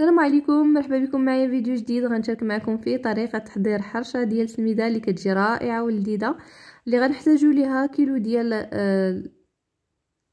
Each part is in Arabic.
السلام عليكم مرحبا بكم معايا فيديو جديد غنشارك معكم فيه طريقه تحضير حرشه ديال السميده اللي كتجي رائعه ولذيذه اللي غنحتاجو ليها كيلو ديال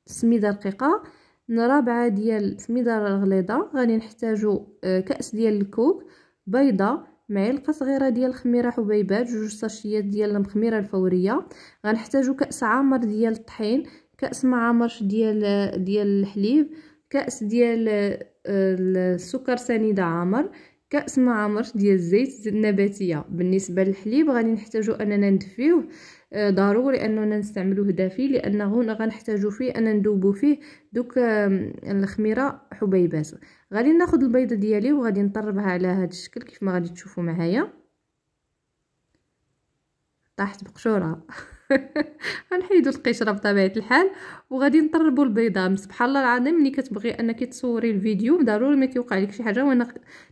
السميده آه، رقيقه ربعه ديال السميده الغليظه غادي نحتاجو آه، كاس ديال الكوك بيضه معلقه صغيره ديال الخميره حبيبات جوج صاشيات ديال المخميره الفوريه غنحتاجو كاس عامر ديال الطحين كاس معمرش ديال آه، ديال الحليب كاس ديال السكر سنيده عامر كاس ما عامرش ديال الزيت النباتيه بالنسبه للحليب غادي نحتاجو اننا ندفيوه آه، ضروري اننا نستعملوه دافي لانه هنا غنحتاجو فيه ان ندوبو فيه دوك الخميره حبيبات غادي ناخذ البيضه ديالي وغادي نطربها على هذا الشكل كيف ما غادي تشوفوا معايا طاحت بقشوره غنحيدو القشره بطبيعه الحال وغادي نطربو البيضه سبحان الله العظيم ملي كتبغي انك تصوري الفيديو ضروري ما كيوقع لك شي حاجه وانا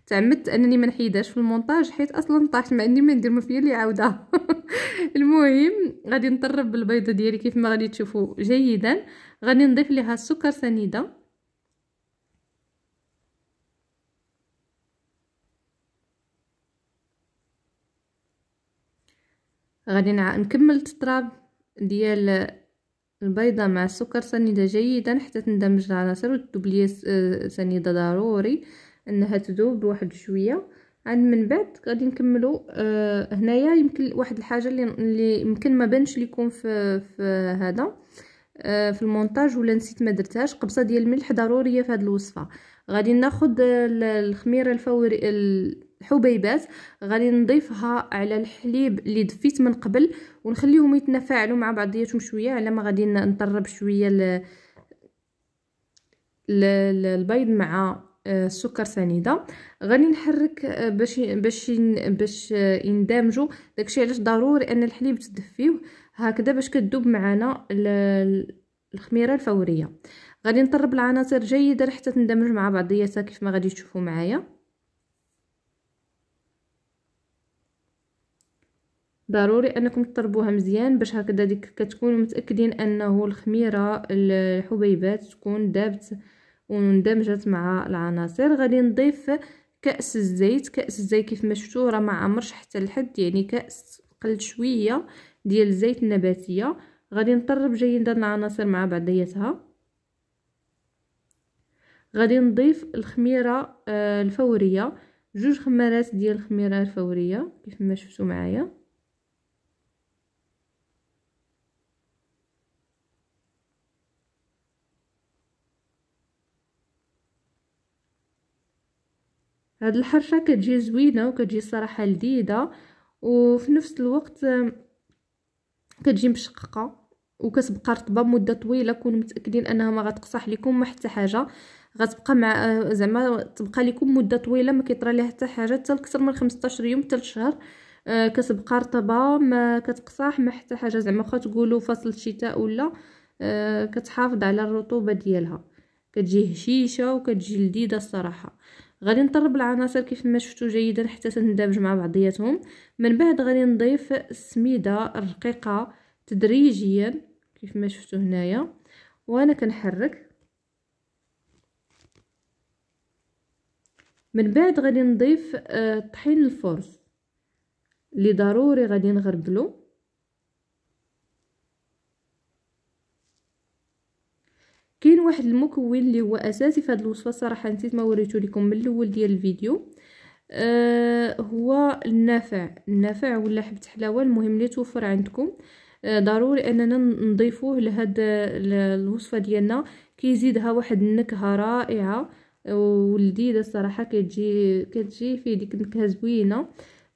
تعمدت انني ما نحيدهاش في المونتاج حيت اصلا طاحت ما عندي ما ندير ما فيا اللي عاوده المهم غادي نطرب البيضه ديالي كيف ما غادي تشوفوا جيدا غادي نضيف ليها السكر سنيده غادي نكمل التراب ديال البيضة مع السكر سنيدة جيدا حتى تندمج العناصر وتذوب ليا سنيدة ضروري انها تذوب واحد شويه عاد من بعد غادي نكملوا آه هنايا يمكن واحد الحاجه اللي, اللي يمكن ما بانش ليكم في في هذا آه في المونتاج ولا نسيت ما درتهاش قبصه ديال الملح ضروريه في هذه الوصفه غادي ناخذ الخميره الفوري الحبيبات غادي نضيفها على الحليب اللي دفيت من قبل ونخليهم يتنفعلوا مع بعضياتهم شويه على ما غادي نطرب شويه ل... ل... البيض مع آه، السكر سنيده غادي نحرك آه، باش باش باش آه، يندمجوا داكشي علاش ضروري ان الحليب تدفيه هكذا باش كتذوب معنا الخميره الفوريه غادي نطرب العناصر جيدا حتى تندمج مع بعضياتها كيف ما غادي تشوفوا معايا ضروري انكم تطربوها مزيان باش هكذا ديك كتكونوا متاكدين انه الخميره الحبيبات تكون دابت واندمجت مع العناصر غادي نضيف كاس الزيت كاس الزيت كيف ما شفتوا راه ما عمرش حتى لحد يعني كاس قل شويه ديال الزيت النباتيه غادي نطرب جيدا العناصر مع بعضياتها غادي نضيف الخميره آه، الفوريه جوج خمارات ديال الخميره الفوريه كيف ما شفتوا معايا هاد الحرشه كتجي زوينه وكتجي صراحه لذيذه وفي نفس الوقت كتجي مشققه وكتبقى رطبه مده طويله كونوا متاكدين انها ما غتقصح لكم ما حتى حاجه غتبقى مع آه، زعما تبقى لكم مده طويله ما كيطرى لها حتى حاجه حتى لكثر من 15 يوم حتى لشهر آه، كتبقى رطبه ما كتقصح ما حتى حاجه زعما واخا تقولوا فصل الشتاء ولا آه، كتحافظ على الرطوبه ديالها كتجي هشيشه وكتجي لذيذه الصراحه غادي نطرب العناصر كيف ما شفتوا جيدا حتى تندمج مع بعضياتهم من بعد غادي نضيف السميده الرقيقه تدريجيا كيف ما شفتوا هنايا وانا كنحرك من بعد غادي نضيف آه، طحين الفرز اللي ضروري غادي نغربلو كاين واحد المكون اللي هو اساسي في هذه الوصفه صراحه نسيت ما وريته لكم من الاول ديال الفيديو آه هو النافع النافع ولا حبه حلاوه المهم اللي توفر عندكم آه ضروري اننا نضيفوه لهاد الوصفه ديالنا كيزيدها واحد النكهه رائعه ولذيذه آه، الصراحه كتجي كتجي فيه ديك النكهه زوينه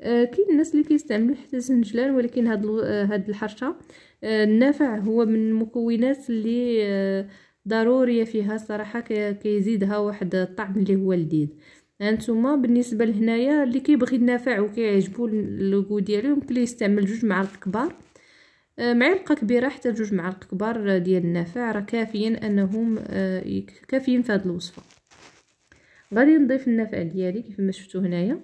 آه كاين الناس اللي كيستعملوا حتى سنجلان ولكن هاد هاد الحرشه آه النافع هو من المكونات اللي آه ضروريه فيها الصراحه كيزيدها واحد الطعم اللي هو لذيذ هانتوما بالنسبه لهنايا اللي كيبغي النافع وكيعجبو اللوغو ديالو يمكن ليه يستعمل جوج معالق كبار آه، معلقه كبيره حتى جوج معالق كبار ديال النافع راه كافيين انهم آه، كافيين في هذه الوصفه غادي نضيف النافع ديالي كيف ما شفتوا هنايا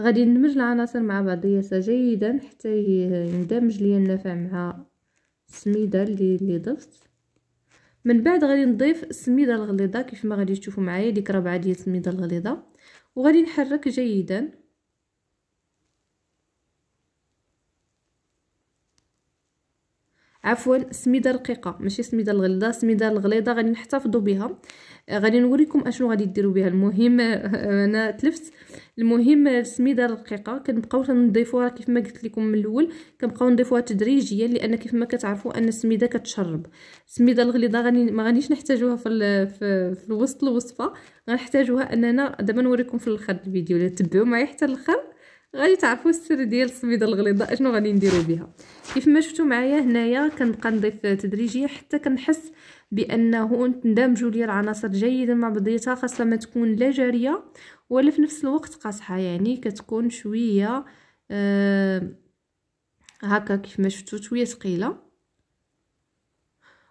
غادي ندمج العناصر مع بعضياتها جيدا حتى يندمج ليا النافع مع السميده اللي اللي ضفت من بعد غادي نضيف السميده الغليظه كيف ما غادي تشوفوا معايا ديك ربعه ديال السميده الغليظه وغادي نحرك جيدا عفوا سميده رقيقه ماشي سميده الغليظه سميده الغليظه غادي نحتفظوا بها آه، غادي نوريكم اشنو غادي ديروا بها المهم آه، آه، انا تلفت المهم السميده الرقيقه كنبقاو تنضيفوها كيف ما قلت لكم من الاول كنبقاو نضيفوها تدريجيا لان كيف ما كتعرفوا ان السميده كتشرب السميده الغليظه غادي ما غاديش نحتاجوها في في, في الوسط الوصفه غنحتاجوها اننا دابا نوريكم في الاخر الفيديو تبعوا معايا حتى الاخر غادي تعرفوا السر ديال السبيده الغليظه اشنو غادي نديروا بها كيف ما شفتوا معايا هنايا كنبقى نضيف تدريجيا حتى كنحس بانه تندمجوا لي العناصر جيدا مع بعضياتها خاصه ما تكون لا جاريه ولا في نفس الوقت قاصحه يعني كتكون شويه آه هكا كيف ما شفتوا شويه ثقيله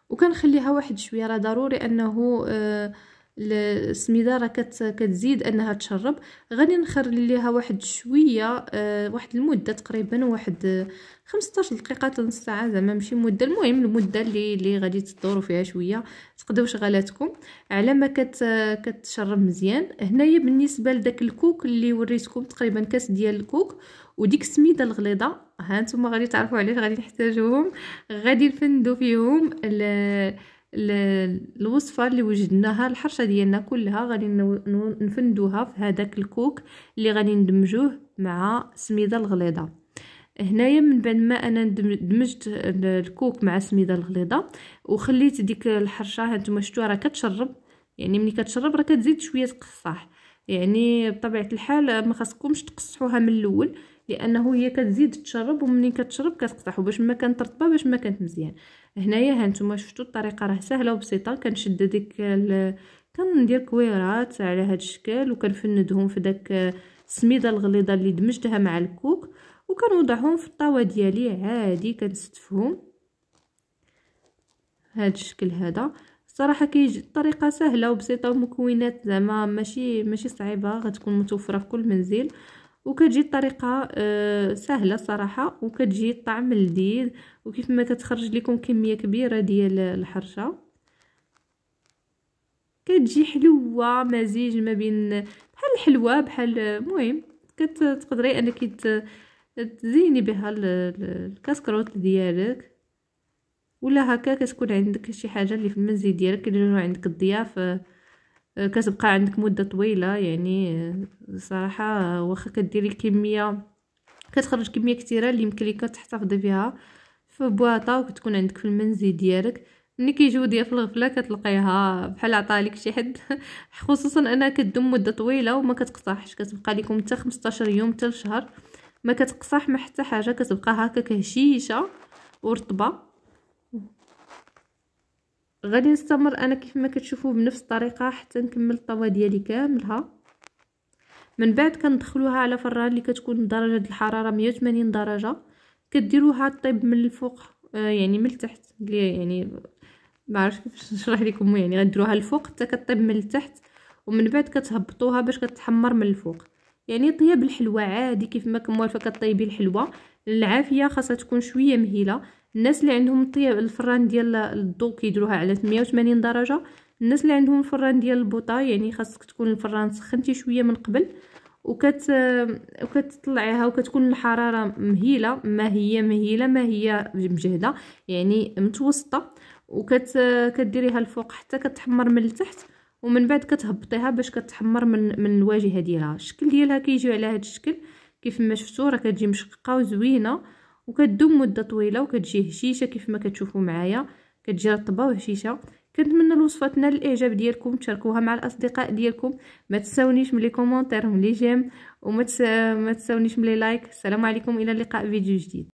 وكنخليها واحد شويه راه ضروري انه آه السميده راه كتزيد انها تشرب غادي ليها واحد شويه آه واحد المده تقريبا واحد 15 آه، دقيقه نص ساعه زعما ماشي مده المهم المده اللي اللي غادي تدوروا فيها شويه تقدروا شغلاتكم على ما كت كتشرب مزيان هنايا بالنسبه لداك الكوك اللي وريتكم تقريبا كاس ديال الكوك وديك السميده الغليظه ها نتوما غادي تعرفوا علاش غادي نحتاجوهم غادي نفندو فيهم الوصفه اللي وجدناها الحرشه ديالنا كلها غادي نفندوها في هذاك الكوك اللي غادي ندمجوه مع سميده الغليظه هنايا من بعد ما انا دمجت الكوك مع سميده الغليظه وخليت ديك الحرشه هانتوما شفتوها راه كتشرب يعني ملي كتشرب راه كتزيد شويه قصاح يعني بطبيعه الحال ما خاصكمش تقصحوها من الاول لانه هي كتزيد تشرب ومنين كتشرب كتقصح باش ما كانت رطبه باش ما كانت مزيان هنايا هانتوما شفتوا الطريقه راه سهله وبسيطه كنشد ديك كندير كويرات على هذا الشكل وكنفندهم في داك السميده الغليظه اللي دمجتها مع الكوك وكنوضعهم في الطاوه ديالي عادي كنستفهم هذا الشكل هذا صراحه كيجي الطريقه سهله وبسيطه ومكونات زعما ماشي ماشي صعيبه غتكون متوفره في كل منزل وكتجي الطريقه آه، سهله صراحه وكتجي الطعم لذيذ وكيف ما كتخرج لكم كميه كبيره ديال الحرشه كتجي حلوه مزيج ما بين بحال الحلوه بحال المهم كتقدري انك تزيني بها الكسكروت ديالك ولا هكا كتكون عندك شي حاجه اللي في المنزل ديالك كيديروها عندك الضياف آه، كتبقى عندك مده طويله يعني آه، صراحه آه، واخا كديري كميه كتخرج كميه كثيره اللي يمكن لك تحتفظي بها في بواطه وكتكون عندك في المنزل ديالك ملي كيجيو ديال في الغفله كتلقيها بحال عطالك شي حد خصوصا انها كدوم مده طويله وما كتقصحش كتبقى لكم حتى 15 يوم حتى لشهر ما كتقصح ما حتى حاجه كتبقى هكا كهشيشه ورطبه غادي نستمر انا كيف ما كتشوفوا بنفس الطريقه حتى نكمل الطوا ديالي كاملها من بعد كندخلوها على فران اللي كتكون درجه الحراره 180 درجه كديروها طيب من الفوق آه يعني من التحت يعني ما عرفتش كيفاش نشرح لكم يعني غديروها الفوق حتى كطيب من التحت ومن بعد كتهبطوها باش كتحمر من الفوق يعني طياب الحلوى عادي كيف ما كموالفه كطيبي الحلوى العافيه خاصها تكون شويه مهيله الناس اللي عندهم الطياب الفران ديال الضو كيديروها على 180 درجه الناس اللي عندهم الفران ديال البوطا يعني خاصك تكون الفران سخنتي شويه من قبل وكت وكتطلعيها وكتكون الحراره مهيله ما هي مهيله ما هي مجهده يعني متوسطه وكت كديريها الفوق حتى كتحمر من التحت ومن بعد كتهبطيها باش كتحمر من من الواجهه ديالها الشكل ديالها كيجي على هذا الشكل كيف ما شفتوا راه كتجي مشققه وزوينه وكتدوم مده طويله وكتجي هشيشه كيف ما كتشوفوا معايا كتجي رطبه وهشيشه كنتمنى الوصفه تنال الاعجاب ديالكم تشاركوها مع الاصدقاء ديالكم ما تساونيش من لي كومونتير من لي جيم وما تساونيش من لي لايك السلام عليكم الى اللقاء فيديو جديد